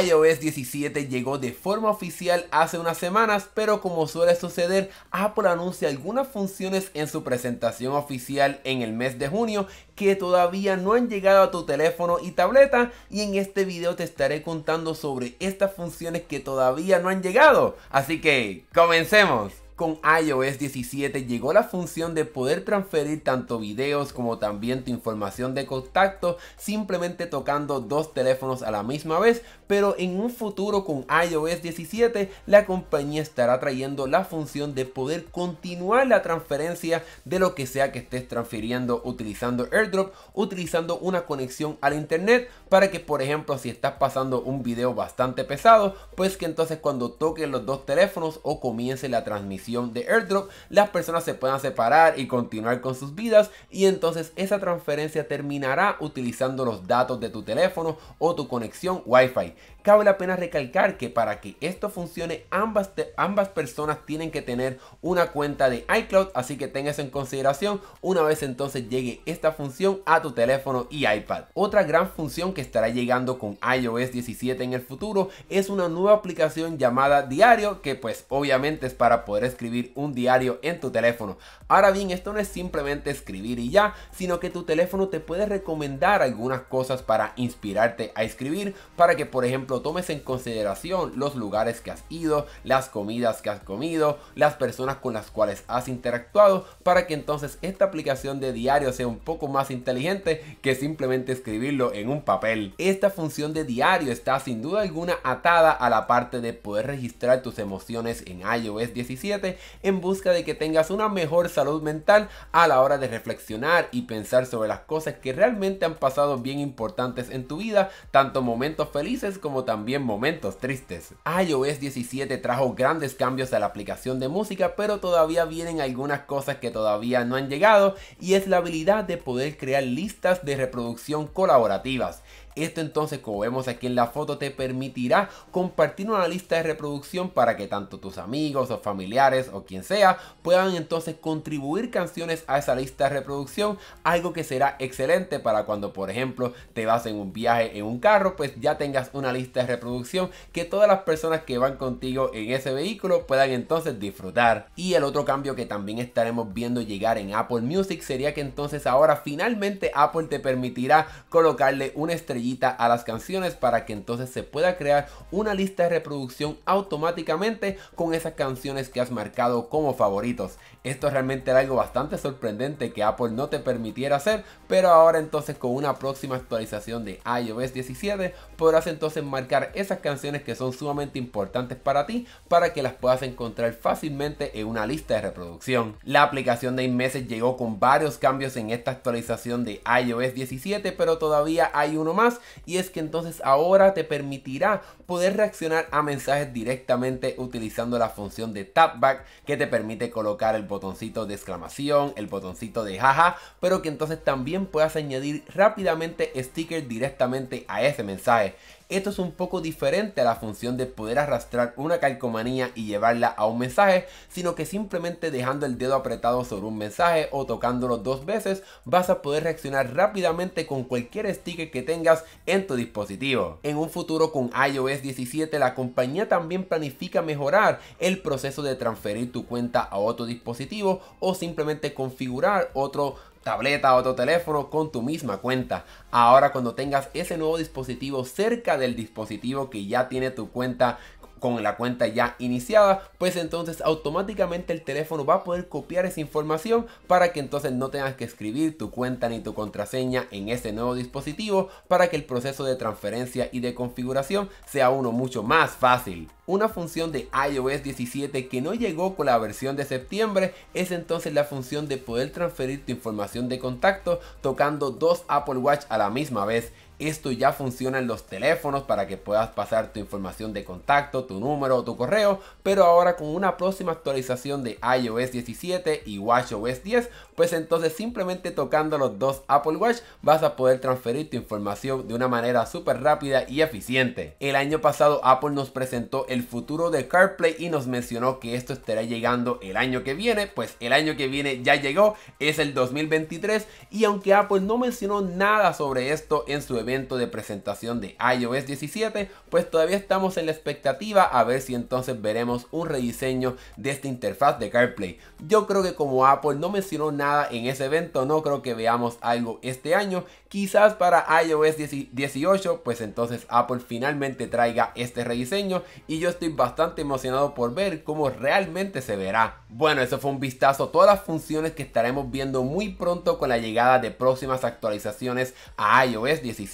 iOS 17 llegó de forma oficial hace unas semanas, pero como suele suceder, Apple anuncia algunas funciones en su presentación oficial en el mes de junio que todavía no han llegado a tu teléfono y tableta y en este video te estaré contando sobre estas funciones que todavía no han llegado. Así que, comencemos con iOS 17 llegó la función de poder transferir tanto videos como también tu información de contacto simplemente tocando dos teléfonos a la misma vez, pero en un futuro con iOS 17 la compañía estará trayendo la función de poder continuar la transferencia de lo que sea que estés transfiriendo utilizando AirDrop, utilizando una conexión al internet para que por ejemplo si estás pasando un video bastante pesado, pues que entonces cuando toquen los dos teléfonos o comience la transmisión de airdrop, las personas se puedan separar y continuar con sus vidas y entonces esa transferencia terminará utilizando los datos de tu teléfono o tu conexión Wi-Fi. Cabe la pena recalcar que para que esto funcione ambas, ambas personas tienen que tener una cuenta de iCloud, así que ten eso en consideración una vez entonces llegue esta función a tu teléfono y iPad. Otra gran función que estará llegando con iOS 17 en el futuro es una nueva aplicación llamada Diario que pues obviamente es para poder escribir un diario en tu teléfono. Ahora bien, esto no es simplemente escribir y ya, sino que tu teléfono te puede recomendar algunas cosas para inspirarte a escribir, para que por ejemplo tomes en consideración los lugares que has ido, las comidas que has comido, las personas con las cuales has interactuado, para que entonces esta aplicación de diario sea un poco más inteligente que simplemente escribirlo en un papel. Esta función de diario está sin duda alguna atada a la parte de poder registrar tus emociones en iOS 17 en busca de que tengas una mejor salud mental a la hora de reflexionar y pensar sobre las cosas que realmente han pasado bien importantes en tu vida, tanto momentos felices como también momentos tristes. iOS 17 trajo grandes cambios a la aplicación de música, pero todavía vienen algunas cosas que todavía no han llegado y es la habilidad de poder crear listas de reproducción colaborativas. Esto entonces, como vemos aquí en la foto, te permitirá compartir una lista de reproducción para que tanto tus amigos o familiares o quien sea puedan entonces contribuir canciones a esa lista de reproducción, algo que será excelente para cuando, por ejemplo, te vas en un viaje en un carro, pues ya tengas una lista de reproducción que todas las personas que van contigo en ese vehículo puedan entonces disfrutar. Y el otro cambio que también estaremos viendo llegar en Apple Music sería que entonces ahora finalmente Apple te permitirá colocarle una estrella a las canciones para que entonces se pueda crear una lista de reproducción automáticamente con esas canciones que has marcado como favoritos. Esto realmente era algo bastante sorprendente que Apple no te permitiera hacer, pero ahora entonces con una próxima actualización de iOS 17 podrás entonces marcar esas canciones que son sumamente importantes para ti para que las puedas encontrar fácilmente en una lista de reproducción. La aplicación de iMessage llegó con varios cambios en esta actualización de iOS 17, pero todavía hay uno más y es que entonces ahora te permitirá poder reaccionar a mensajes directamente utilizando la función de tapback que te permite colocar el botoncito de exclamación, el botoncito de jaja, pero que entonces también puedas añadir rápidamente stickers directamente a ese mensaje. Esto es un poco diferente a la función de poder arrastrar una calcomanía y llevarla a un mensaje, sino que simplemente dejando el dedo apretado sobre un mensaje o tocándolo dos veces vas a poder reaccionar rápidamente con cualquier sticker que tengas en tu dispositivo. En un futuro con iOS 17 la compañía también planifica mejorar el proceso de transferir tu cuenta a otro dispositivo o simplemente configurar otro tableta o otro teléfono con tu misma cuenta. Ahora cuando tengas ese nuevo dispositivo cerca del dispositivo que ya tiene tu cuenta con la cuenta ya iniciada, pues entonces automáticamente el teléfono va a poder copiar esa información para que entonces no tengas que escribir tu cuenta ni tu contraseña en ese nuevo dispositivo para que el proceso de transferencia y de configuración sea uno mucho más fácil. Una función de iOS 17 que no llegó con la versión de septiembre es entonces la función de poder transferir tu información de contacto tocando dos Apple Watch a la misma vez esto ya funciona en los teléfonos para que puedas pasar tu información de contacto, tu número o tu correo, pero ahora con una próxima actualización de iOS 17 y WatchOS 10, pues entonces simplemente tocando los dos Apple Watch vas a poder transferir tu información de una manera súper rápida y eficiente. El año pasado Apple nos presentó el futuro de CarPlay y nos mencionó que esto estará llegando el año que viene, pues el año que viene ya llegó, es el 2023 y aunque Apple no mencionó nada sobre esto en su evento, de presentación de iOS 17, pues todavía estamos en la expectativa a ver si entonces veremos un rediseño de esta interfaz de CarPlay. Yo creo que como Apple no mencionó nada en ese evento, no creo que veamos algo este año. Quizás para iOS 18, pues entonces Apple finalmente traiga este rediseño y yo estoy bastante emocionado por ver cómo realmente se verá. Bueno, eso fue un vistazo a todas las funciones que estaremos viendo muy pronto con la llegada de próximas actualizaciones a iOS 17.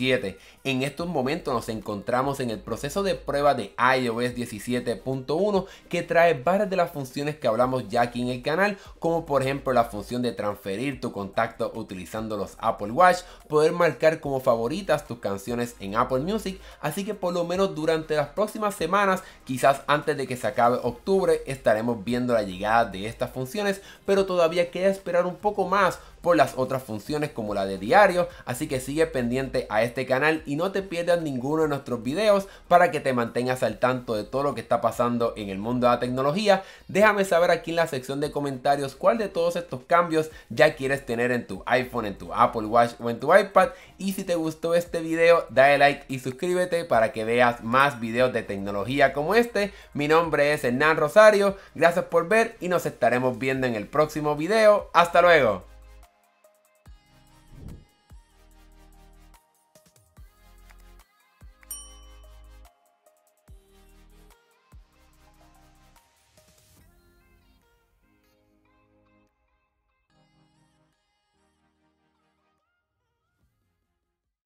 En estos momentos nos encontramos en el proceso de prueba de iOS 17.1 que trae varias de las funciones que hablamos ya aquí en el canal, como por ejemplo la función de transferir tu contacto utilizando los Apple Watch, poder marcar como favoritas tus canciones en Apple Music, así que por lo menos durante las próximas semanas, quizás antes de que se acabe octubre, estaremos viendo la llegada de estas funciones, pero todavía queda esperar un poco más por las otras funciones como la de diario, así que sigue pendiente a este este canal y no te pierdas ninguno de nuestros videos para que te mantengas al tanto de todo lo que está pasando en el mundo de la tecnología. Déjame saber aquí en la sección de comentarios cuál de todos estos cambios ya quieres tener en tu iPhone, en tu Apple Watch o en tu iPad. Y si te gustó este video, dale like y suscríbete para que veas más videos de tecnología como este. Mi nombre es Hernán Rosario, gracias por ver y nos estaremos viendo en el próximo video. ¡Hasta luego!